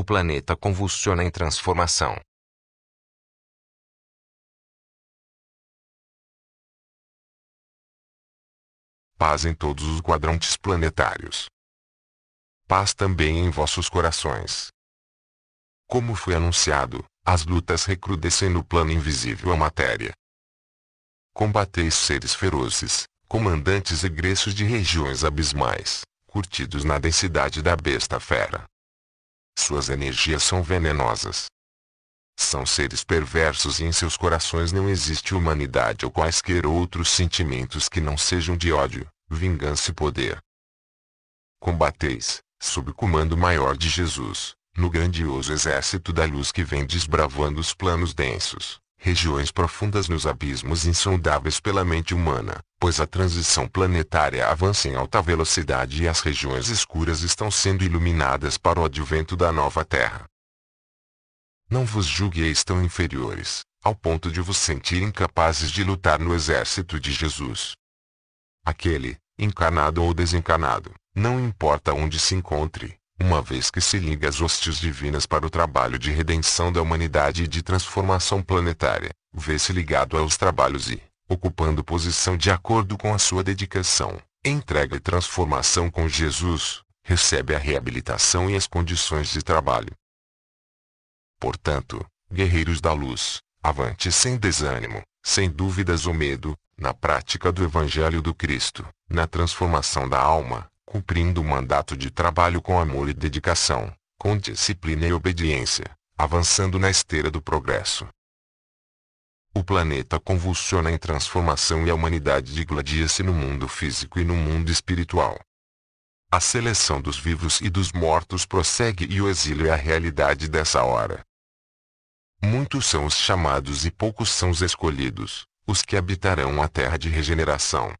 O planeta convulsiona em transformação. Paz em todos os quadrantes planetários. Paz também em vossos corações. Como foi anunciado, as lutas recrudescem no plano invisível à matéria. Combateis seres ferozes, comandantes egressos de regiões abismais, curtidos na densidade da besta fera. Suas energias são venenosas. São seres perversos e em seus corações não existe humanidade ou quaisquer outros sentimentos que não sejam de ódio, vingança e poder. Combateis, sob o comando maior de Jesus, no grandioso exército da luz que vem desbravando os planos densos, regiões profundas nos abismos insondáveis pela mente humana, pois a transição planetária avança em alta velocidade e as regiões escuras estão sendo iluminadas para o advento da nova Terra. Não vos julgueis tão inferiores, ao ponto de vos sentirem capazes de lutar no exército de Jesus. Aquele, encarnado ou desencarnado, não importa onde se encontre, uma vez que se liga às hostes divinas para o trabalho de redenção da humanidade e de transformação planetária, vê-se ligado aos trabalhos e, ocupando posição de acordo com a sua dedicação, entrega e transformação com Jesus, recebe a reabilitação e as condições de trabalho. Portanto, guerreiros da luz, avante sem desânimo, sem dúvidas ou medo, na prática do Evangelho do Cristo, na transformação da alma, cumprindo o mandato de trabalho com amor e dedicação, com disciplina e obediência, avançando na esteira do progresso. O planeta convulsiona em transformação e a humanidade digladia-se no mundo físico e no mundo espiritual. A seleção dos vivos e dos mortos prossegue e o exílio é a realidade dessa hora. Muitos são os chamados e poucos são os escolhidos, os que habitarão a terra de regeneração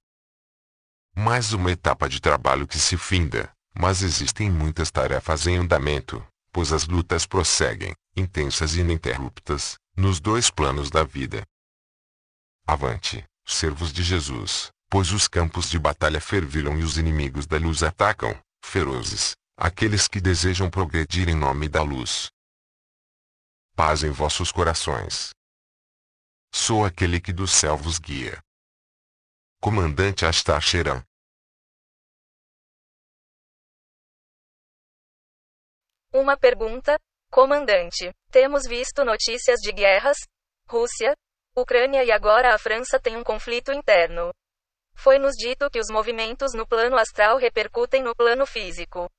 mais uma etapa de trabalho que se finda, mas existem muitas tarefas em andamento, pois as lutas prosseguem, intensas e ininterruptas, nos dois planos da vida. Avante, servos de Jesus, pois os campos de batalha fervilham e os inimigos da luz atacam, ferozes, aqueles que desejam progredir em nome da luz. Paz em vossos corações. Sou aquele que do céu vos guia, comandante Astacheran. Uma pergunta, comandante. Temos visto notícias de guerras, Rússia, Ucrânia e agora a França tem um conflito interno. Foi-nos dito que os movimentos no plano astral repercutem no plano físico.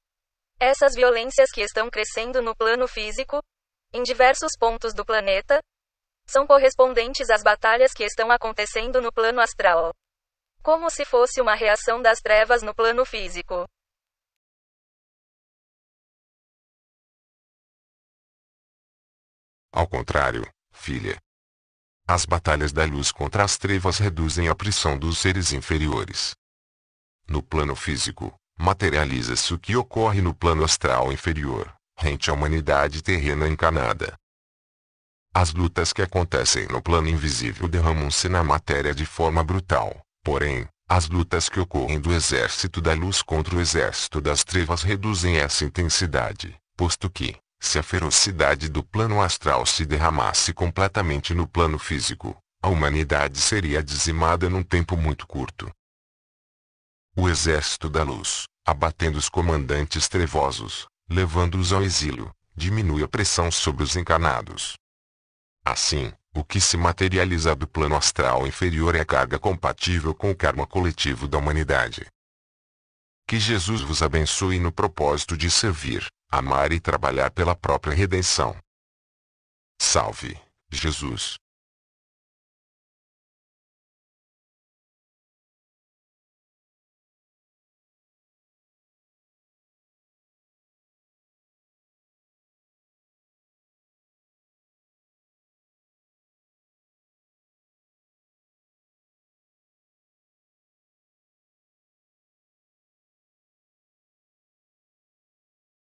Essas violências que estão crescendo no plano físico, em diversos pontos do planeta, são correspondentes às batalhas que estão acontecendo no plano astral. Como se fosse uma reação das trevas no plano físico. Ao contrário, filha. As batalhas da luz contra as trevas reduzem a pressão dos seres inferiores. No plano físico, materializa-se o que ocorre no plano astral inferior, rente à humanidade terrena encanada. As lutas que acontecem no plano invisível derramam-se na matéria de forma brutal, Porém, as lutas que ocorrem do exército da luz contra o exército das trevas reduzem essa intensidade, posto que, se a ferocidade do plano astral se derramasse completamente no plano físico, a humanidade seria dizimada num tempo muito curto. O exército da luz, abatendo os comandantes trevosos, levando-os ao exílio, diminui a pressão sobre os encarnados. Assim, o que se materializa do plano astral inferior é a carga compatível com o karma coletivo da humanidade. Que Jesus vos abençoe no propósito de servir, amar e trabalhar pela própria redenção. Salve, Jesus!